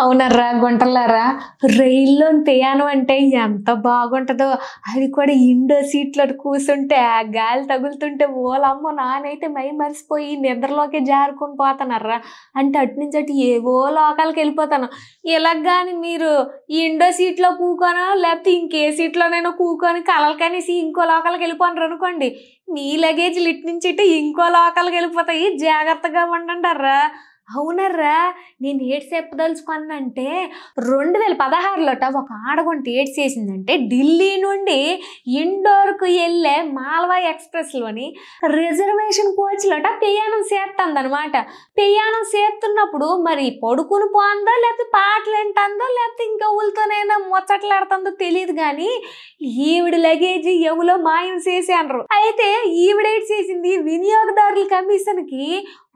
అవునర్రా గుంటలారా రైల్లో తేయాను అంటే ఎంత బాగుంటుందో అది కూడా ఇండో సీట్లో కూర్చుంటే ఆ గాలి తగులుతుంటే ఓలమ్మ నానైతే మై మరిసిపోయి నిద్రలోకి జారుకుని పోతానర్రా అంటే అటు నుంచి అటు ఏవో లోకాలకి వెళ్ళిపోతాను ఇలా కానీ మీరు ఈ ఇండో సీట్లో కూకోనో లేకపోతే ఇంకే సీట్లోనైనా కూకొని కలలు కనేసి ఇంకో లోకాలకి వెళ్ళిపోనరు అనుకోండి మీ లగేజ్లు ఇటు నుంచి ఇటు ఇంకో లోకాలకి వెళ్ళిపోతాయి జాగ్రత్తగా ఉండండి అర్రా అవునర్రా నేను ఏడ్స్ అంటే రెండు వేల పదహారులోట ఒక ఆడగొంట ఏడ్స్ చేసిందంటే ఢిల్లీ నుండి ఇండోర్కు వెళ్ళే మాల్వా ఎక్స్ప్రెస్లోని రిజర్వేషన్ కోచ్లోట ప్రయాణం చేస్తుందనమాట ప్రయాణం చేస్తున్నప్పుడు మరి పడుకుని పోందో లేకపోతే పాటలు వింటుందో లేకపోతే ఇంకా ఊళ్ళతోనైనా ముచ్చట్లాడుతుందో తెలియదు కానీ ఈవిడ లగేజ్ ఎవలో మాయం చేసి అనరు అయితే ఈవిడ ఏడ్ చేసింది ఈ వినియోగదారుల కమిషన్కి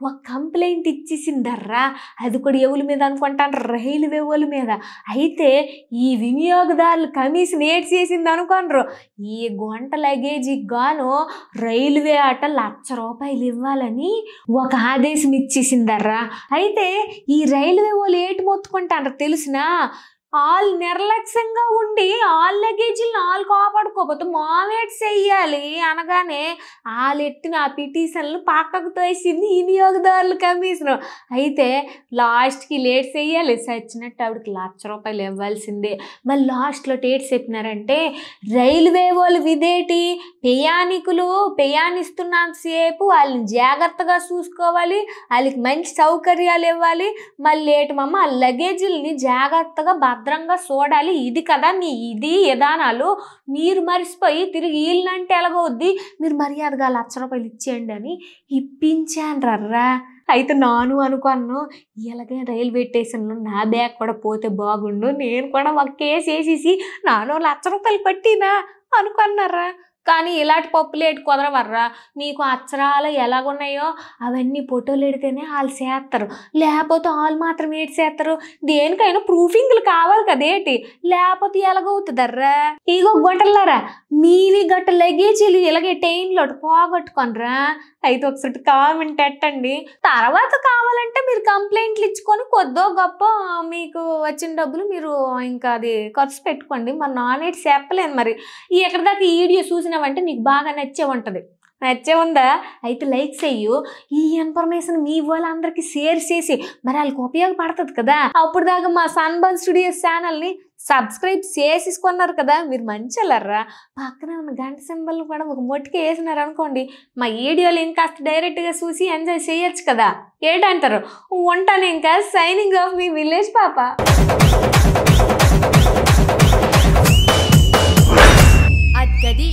ఒక కంప్లైంట్ ఇచ్చేసిందర్రా అది కూడా ఎవరి మీద అనుకుంటాను రైల్వే వాళ్ళ మీద అయితే ఈ వినియోగదారుల కమిషన్ ఏడ్ చేసింది అనుకోనరు ఈ గుంట లగేజీకి గాను రైల్వే ఆట లక్ష రూపాయలు ఇవ్వాలని ఒక ఆదేశం ఇచ్చేసిందర్రా అయితే ఈ రైల్వే వాళ్ళు ఏటి మొత్తుకుంటారు తెలిసినా వాళ్ళు నిర్లక్ష్యంగా ఉండి ఆల్ లగేజీలను వాళ్ళు కాపాడుకోకపోతే మామేట్స్ చెయ్యాలి అనగానే వాళ్ళు ఎట్టిన ఆ పిటిషన్లు పక్కకు తోసింది వినియోగదారుల కమిషన్ అయితే లాస్ట్కి లేట్ చేయాలి సచ్చినట్టు ఆవిడకి లక్ష రూపాయలు ఇవ్వాల్సిందే మళ్ళీ లాస్ట్లో డేట్ చెప్పినారంటే రైల్వే వాళ్ళు విదేటి ప్రయాణికులు ప్రయాణిస్తున్నంతసేపు వాళ్ళని జాగ్రత్తగా చూసుకోవాలి వాళ్ళకి మంచి సౌకర్యాలు ఇవ్వాలి మళ్ళీ లేటు మమ్మ ఆ లగేజీలని జాగ్రత్తగా భద్రంగా చూడాలి ఇది కదా నీ ఇది విధానాలు మీరు మరిసిపోయి తిరిగి వీళ్ళంటే ఎలాగవుద్ది మీరు మర్యాదగా లక్ష రూపాయలు ఇచ్చేయండి అని ఇప్పించాను రర్రా అయితే నాను అనుకున్నాను ఇలాగే రైల్వే స్టేషన్లో నా బ్యాగ్ కూడా పోతే బాగుండు నేను కూడా ఒక వేసేసి నాను లక్ష రూపాయలు పట్టినా అనుకున్నారా కానీ ఇలాంటి పప్పులు ఏటి కుదరవర్రా మీకు అచ్చరాలు ఎలాగున్నాయో అవన్నీ ఫోటోలు ఎడితేనే వాళ్ళు చేస్తారు లేకపోతే వాళ్ళు మాత్రం ఏటి చేస్తారు దేనికైనా ప్రూఫింగ్లు కావాలి కదేటి లేకపోతే ఎలాగవుతుందర్రా ఇగో గొంటలారా మీవి గట్ట లగేజీలు ఇలాగే ట్రైన్లో పోగొట్టుకోనరా అయితే ఒకసారి కామెంట్ పెట్టండి తర్వాత కావాలంటే మీరు కంప్లైంట్లు ఇచ్చుకొని కొద్దో గొప్ప మీకు వచ్చిన డబ్బులు మీరు ఇంకా అది ఖర్చు పెట్టుకోండి మరి నాన్ ఏడ్ చెప్పలేదు మరి ఎక్కడ దాకా ఈ వీడియో చూసిన చూసినావంటే నీకు బాగా నచ్చే ఉంటుంది నచ్చే ఉందా అయితే లైక్ చెయ్యు ఈ ఇన్ఫర్మేషన్ మీ వాళ్ళందరికీ షేర్ చేసి మరి వాళ్ళకి ఉపయోగపడుతుంది కదా అప్పుడు దాకా మా సన్బన్ స్టూడియోస్ ఛానల్ని సబ్స్క్రైబ్ చేసేసుకున్నారు కదా మీరు వెళ్ళారా పక్కన ఉన్న గంట సింబల్ కూడా ఒక మొట్టికి వేసినారు అనుకోండి మా వీడియోలు ఇంకా డైరెక్ట్గా చూసి ఎంజాయ్ చేయొచ్చు కదా ఏంటంటారు ఉంటాను ఇంకా సైనింగ్ ఆఫ్ మీ విలేజ్ పాప అది